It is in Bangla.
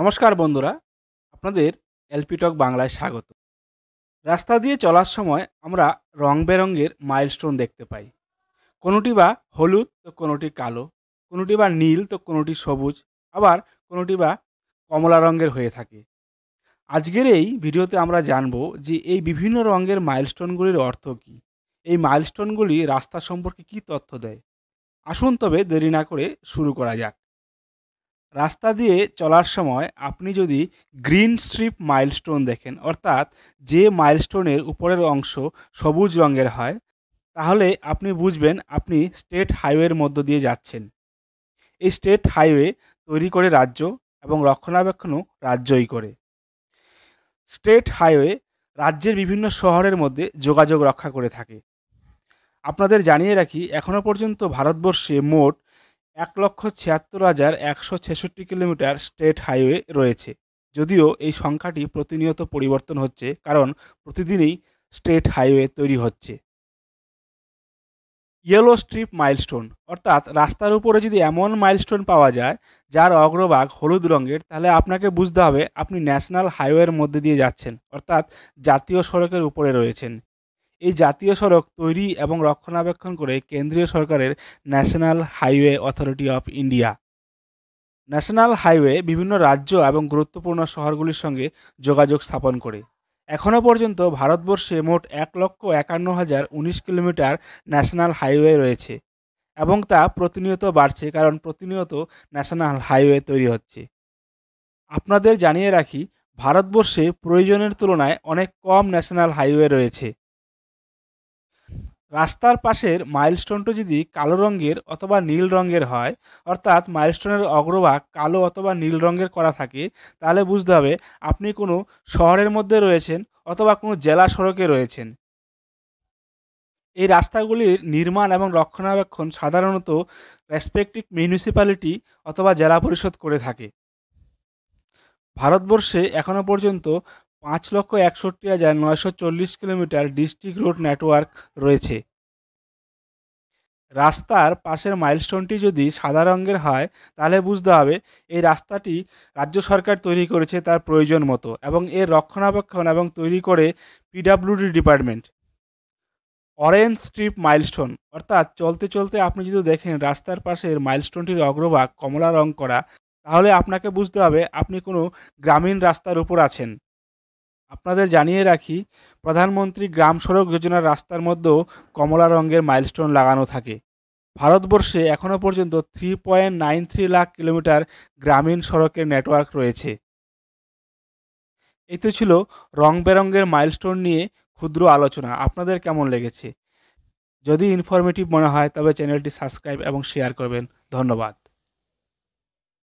নমস্কার বন্ধুরা আপনাদের এলপিটক বাংলায় স্বাগত রাস্তা দিয়ে চলার সময় আমরা রং বেরঙের মাইলস্টোন দেখতে পাই কোনোটি বা হলুদ তো কোনোটি কালো কোনোটি বা নীল তো কোনোটি সবুজ আবার কোনোটি বা কমলা রঙের হয়ে থাকে আজকের এই ভিডিওতে আমরা জানব যে এই বিভিন্ন রঙের মাইলস্টোনগুলির অর্থ কী এই মাইলস্টোনগুলি রাস্তা সম্পর্কে কী তথ্য দেয় আসুন তবে দেরি না করে শুরু করা যাক রাস্তা দিয়ে চলার সময় আপনি যদি গ্রিন স্ট্রিপ মাইলস্টোন দেখেন অর্থাৎ যে মাইলস্টোনের উপরের অংশ সবুজ রঙের হয় তাহলে আপনি বুঝবেন আপনি স্টেট হাইওয়ের মধ্য দিয়ে যাচ্ছেন এই স্টেট হাইওয়ে তৈরি করে রাজ্য এবং রক্ষণাবেক্ষণও রাজ্যই করে স্টেট হাইওয়ে রাজ্যের বিভিন্ন শহরের মধ্যে যোগাযোগ রক্ষা করে থাকে আপনাদের জানিয়ে রাখি এখনও পর্যন্ত ভারতবর্ষে মোট এক লক্ষ ছিয়াত্তর হাজার একশো ছেষট্টি কিলোমিটার স্টেট হাইওয়ে রয়েছে যদিও এই সংখ্যাটি প্রতিনিয়ত পরিবর্তন হচ্ছে কারণ প্রতিদিনই স্টেট হাইওয়ে তৈরি হচ্ছে ইয়েলো স্ট্রিপ মাইলস্টোন অর্থাৎ রাস্তার উপরে যদি এমন মাইলস্টোন পাওয়া যায় যার অগ্রভাগ হলুদ রঙের তাহলে আপনাকে বুঝতে হবে আপনি ন্যাশনাল হাইওয়ের মধ্যে দিয়ে যাচ্ছেন অর্থাৎ জাতীয় সড়কের উপরে রয়েছেন এই জাতীয় সড়ক তৈরি এবং রক্ষণাবেক্ষণ করে কেন্দ্রীয় সরকারের national highway authority of India national highway বিভিন্ন রাজ্য এবং গুরুত্বপূর্ণ শহরগুলির সঙ্গে যোগাযোগ স্থাপন করে এখনও পর্যন্ত ভারতবর্ষে মোট এক লক্ষ একান্ন হাজার উনিশ কিলোমিটার ন্যাশনাল হাইওয়ে রয়েছে এবং তা প্রতিনিয়ত বাড়ছে কারণ প্রতিনিয়ত ন্যাশনাল হাইওয়ে তৈরি হচ্ছে আপনাদের জানিয়ে রাখি ভারতবর্ষে প্রয়োজনের তুলনায় অনেক কম ন্যাশনাল হাইওয়ে রয়েছে রাস্তার পাশের মাইলস্টোনটি যদি কালো রঙের অথবা নীল রঙের হয় অর্থাৎ মাইলস্টোনের অগ্রভাগ কালো অথবা নীল রঙের করা থাকে তাহলে বুঝতে হবে আপনি কোনো শহরের মধ্যে রয়েছেন অথবা কোনো জেলা সড়কে রয়েছেন এই রাস্তাগুলির নির্মাণ এবং রক্ষণাবেক্ষণ সাধারণত রেসপেক্টিভ মিউনিসিপ্যালিটি অথবা জেলা পরিষদ করে থাকে ভারতবর্ষে এখনও পর্যন্ত পাঁচ লক্ষ একষট্টি হাজার নয়শো চল্লিশ কিলোমিটার ডিস্ট্রিক্ট রোড নেটওয়ার্ক রয়েছে রাস্তার পাশের মাইলস্টোনটি যদি সাদা রঙের হয় তাহলে বুঝতে হবে এই রাস্তাটি রাজ্য সরকার তৈরি করেছে তার প্রয়োজন মতো এবং এর রক্ষণাবেক্ষণ এবং তৈরি করে PWD department orange strip milestone অর্থাৎ চলতে চলতে আপনি যদি দেখেন রাস্তার পাশের মাইলস্টোনটির অগ্রভাগ কমলা রং করা তাহলে আপনাকে বুঝতে হবে আপনি কোনো গ্রামীণ রাস্তার উপর আছেন আপনাদের জানিয়ে রাখি প্রধানমন্ত্রী গ্রাম সড়ক যোজনার রাস্তার মধ্যেও কমলা রঙের মাইলস্টোন লাগানো থাকে ভারতবর্ষে এখনও পর্যন্ত three point nine three lakh kilometre গ্রামীণ সড়কের নেটওয়ার্ক রয়েছে এই ছিল রং বেরঙ্গের মাইলস্টোন নিয়ে ক্ষুদ্র আলোচনা আপনাদের কেমন লেগেছে যদি ইনফরমেটিভ মনে হয় তবে চ্যানেলটি সাবস্ক্রাইব এবং শেয়ার করবেন ধন্যবাদ